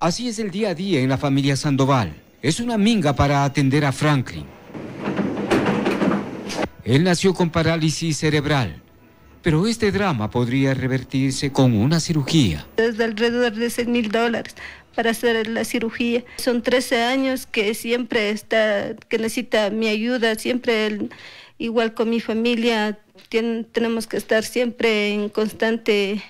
Así es el día a día en la familia Sandoval. Es una minga para atender a Franklin. Él nació con parálisis cerebral, pero este drama podría revertirse con una cirugía. Es alrededor de 6 mil dólares para hacer la cirugía. Son 13 años que siempre está, que necesita mi ayuda, siempre igual con mi familia, tenemos que estar siempre en constante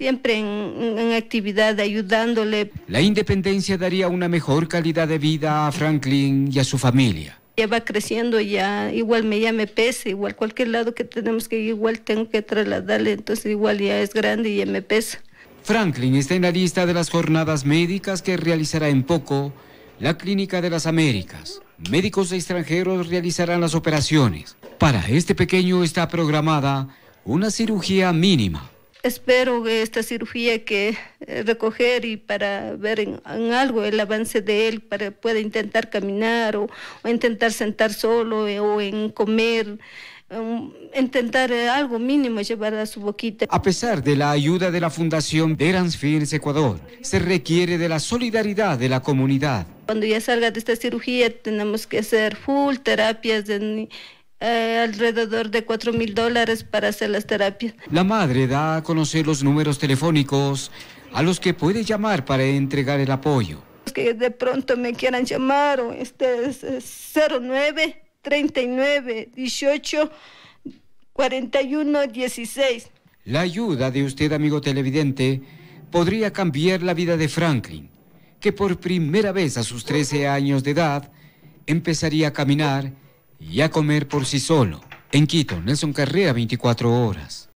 siempre en, actividad, ayudándole. La independencia daría una mejor calidad de vida a Franklin y a su familia. Ya va creciendo, ya igual me, ya me pesa, igual cualquier lado que tenemos que ir, igual tengo que trasladarle, entonces igual ya es grande y ya me pesa. Franklin está en la lista de las jornadas médicas que realizará en poco la Clínica de las Américas. Médicos extranjeros realizarán las operaciones. Para este pequeño está programada una cirugía mínima espero que esta cirugía que eh, recoger y para ver en, algo el avance de él, para pueda intentar caminar o, intentar sentar solo eh, o en comer. Um, intentar eh, algo mínimo llevar a su boquita. A pesar de la ayuda de la Fundación Transfirens Ecuador, se requiere de la solidaridad de la comunidad. Cuando ya salga de esta cirugía tenemos que hacer full terapias de eh, alrededor de 4 mil dólares para hacer las terapias. La madre da a conocer los números telefónicos a los que puede llamar para entregar el apoyo. Que de pronto me quieran llamar, este es 09 39 18 41 16. La ayuda de usted, amigo televidente, podría cambiar la vida de Franklin, que por primera vez a sus 13 años de edad empezaría a caminar y a comer por sí solo. En Quito, Nelson Carrera, 24 horas.